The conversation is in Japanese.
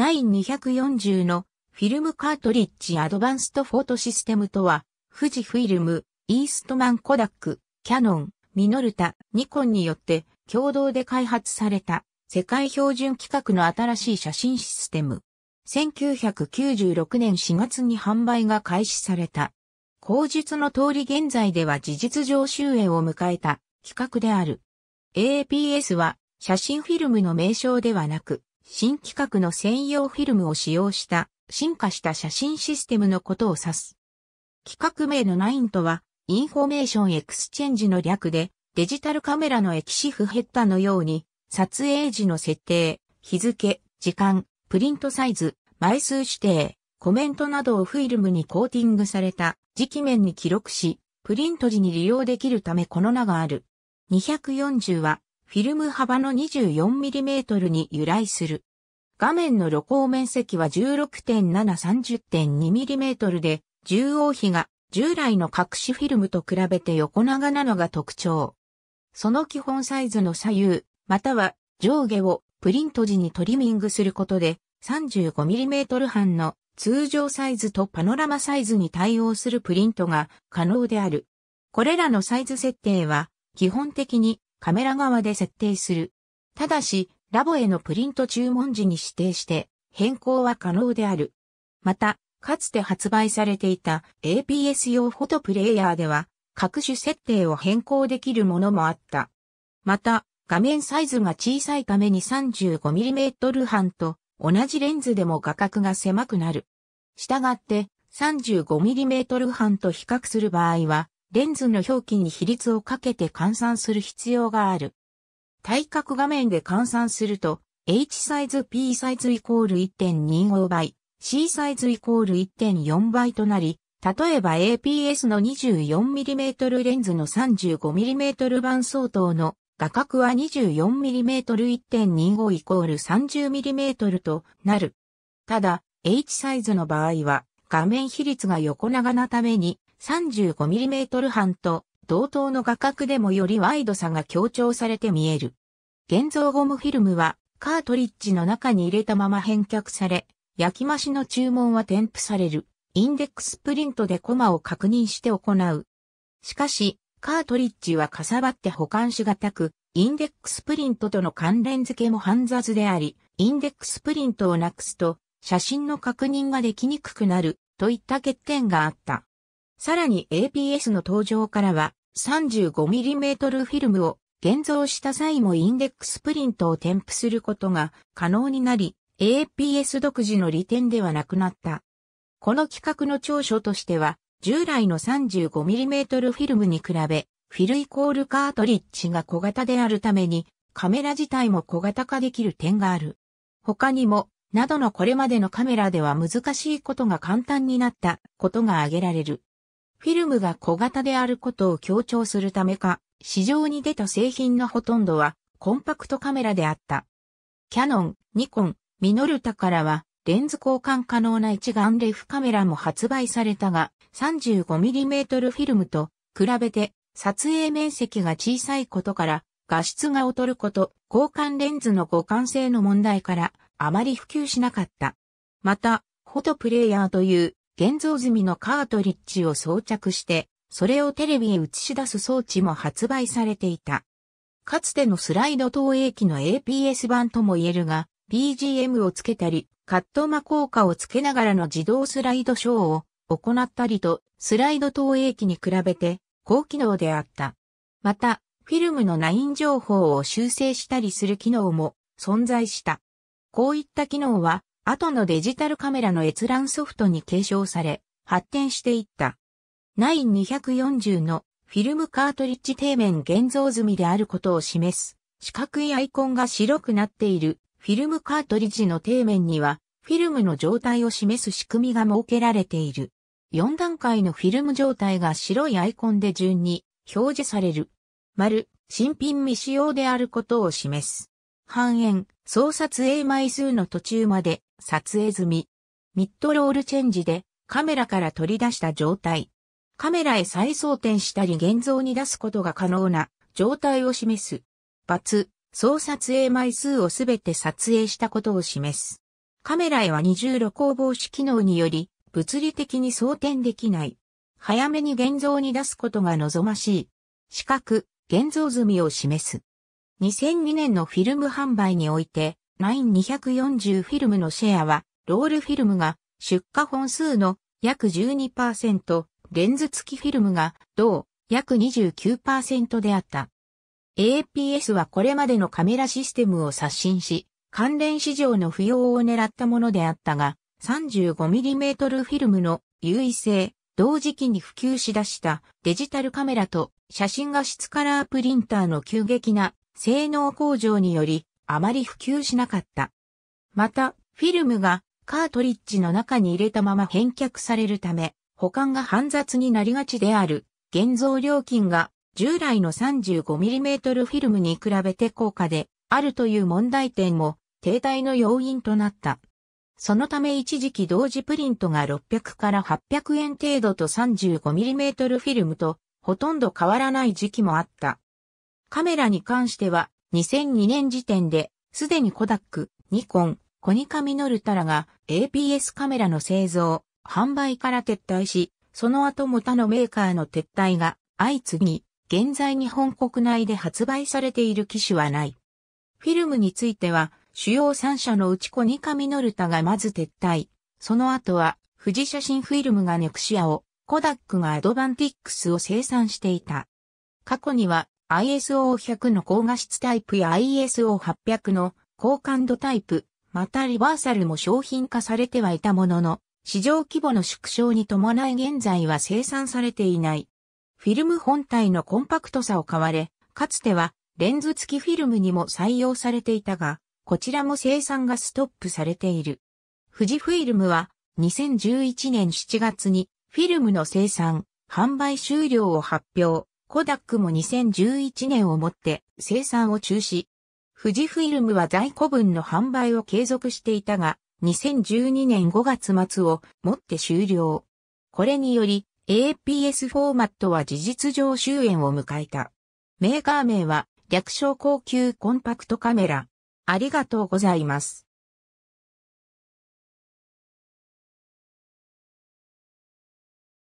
9240のフィルムカートリッジアドバンストフォートシステムとは、富士フィルム、イーストマンコダック、キャノン、ミノルタ、ニコンによって共同で開発された世界標準規格の新しい写真システム。1996年4月に販売が開始された。口述の通り現在では事実上終焉を迎えた企画である。APS は写真フィルムの名称ではなく、新規格の専用フィルムを使用した進化した写真システムのことを指す。企画名の9とは、インフォメーションエクスチェンジの略で、デジタルカメラの液シフヘッダのように、撮影時の設定、日付、時間、プリントサイズ、枚数指定、コメントなどをフィルムにコーティングされた磁気面に記録し、プリント時に利用できるためこの名がある。240はフィルム幅の 24mm に由来する。画面の露光面積は 16.730.2mm で、重王比が従来の隠しフィルムと比べて横長なのが特徴。その基本サイズの左右、または上下をプリント時にトリミングすることで 35mm 半の通常サイズとパノラマサイズに対応するプリントが可能である。これらのサイズ設定は基本的にカメラ側で設定する。ただし、ラボへのプリント注文時に指定して変更は可能である。また、かつて発売されていた APS 用フォトプレイヤーでは各種設定を変更できるものもあった。また、画面サイズが小さいために 35mm 半と同じレンズでも画角が狭くなる。したがって 35mm 半と比較する場合はレンズの表記に比率をかけて換算する必要がある。対角画面で換算すると、H サイズ P サイズイコール1.25倍、C サイズイコール1.4倍となり、例えば APS の 24mm レンズの 35mm 版相当の画角は 24mm1.25 イコール 30mm となる。ただ、H サイズの場合は画面比率が横長なために 35mm 半と同等の画角でもよりワイドさが強調されて見える。現像ゴムフィルムはカートリッジの中に入れたまま返却され、焼き増しの注文は添付される。インデックスプリントでコマを確認して行う。しかし、カートリッジはかさばって保管しがたく、インデックスプリントとの関連付けも煩雑であり、インデックスプリントをなくすと、写真の確認ができにくくなるといった欠点があった。さらに APS の登場からは 35mm フィルムを現像した際もインデックスプリントを添付することが可能になり、APS 独自の利点ではなくなった。この企画の長所としては、従来の 35mm フィルムに比べ、フィルイコールカートリッジが小型であるために、カメラ自体も小型化できる点がある。他にも、などのこれまでのカメラでは難しいことが簡単になったことが挙げられる。フィルムが小型であることを強調するためか、市場に出た製品のほとんどはコンパクトカメラであった。キャノン、ニコン、ミノルタからはレンズ交換可能な一眼レフカメラも発売されたが 35mm フィルムと比べて撮影面積が小さいことから画質が劣ること、交換レンズの互換性の問題からあまり普及しなかった。また、フォトプレイヤーという現像済みのカートリッジを装着して、それをテレビへ映し出す装置も発売されていた。かつてのスライド投影機の APS 版とも言えるが、BGM をつけたり、カットマ効果をつけながらの自動スライドショーを行ったりと、スライド投影機に比べて高機能であった。また、フィルムのナイン情報を修正したりする機能も存在した。こういった機能は、後のデジタルカメラの閲覧ソフトに継承され、発展していった。9-240のフィルムカートリッジ底面現像済みであることを示す、四角いアイコンが白くなっているフィルムカートリッジの底面には、フィルムの状態を示す仕組みが設けられている。4段階のフィルム状態が白いアイコンで順に表示される。丸、新品未使用であることを示す。半円、総撮影枚数の途中まで撮影済み。ミッドロールチェンジでカメラから取り出した状態。カメラへ再装填したり現像に出すことが可能な状態を示す。×、総撮影枚数をすべて撮影したことを示す。カメラへは二重露光防止機能により物理的に装填できない。早めに現像に出すことが望ましい。四角、現像済みを示す。2002年のフィルム販売において、9-240フィルムのシェアは、ロールフィルムが出荷本数の約12%、レンズ付きフィルムが同約29%であった。APS はこれまでのカメラシステムを刷新し、関連市場の不要を狙ったものであったが、35mm フィルムの優位性、同時期に普及しだしたデジタルカメラと写真画質カラープリンターの急激な性能向上により、あまり普及しなかった。また、フィルムがカートリッジの中に入れたまま返却されるため、保管が煩雑になりがちである、現像料金が従来の 35mm フィルムに比べて高価であるという問題点も停滞の要因となった。そのため一時期同時プリントが600から800円程度と 35mm フィルムとほとんど変わらない時期もあった。カメラに関しては、2002年時点で、すでにコダック、ニコン、コニカミノルタラが APS カメラの製造、販売から撤退し、その後も他のメーカーの撤退が相次ぎ、現在日本国内で発売されている機種はない。フィルムについては、主要3社のうちコニカミノルタがまず撤退、その後は富士写真フィルムがネクシアを、コダックがアドバンティックスを生産していた。過去には ISO100 の高画質タイプや ISO800 の高感度タイプ、またリバーサルも商品化されてはいたものの、市場規模の縮小に伴い現在は生産されていない。フィルム本体のコンパクトさを買われ、かつてはレンズ付きフィルムにも採用されていたが、こちらも生産がストップされている。富士フィルムは2011年7月にフィルムの生産、販売終了を発表。コダックも2011年をもって生産を中止。富士フィルムは在庫分の販売を継続していたが、2012年5月末をもって終了。これにより、APS フォーマットは事実上終焉を迎えた。メーカー名は略称高級コンパクトカメラ。ありがとうございます。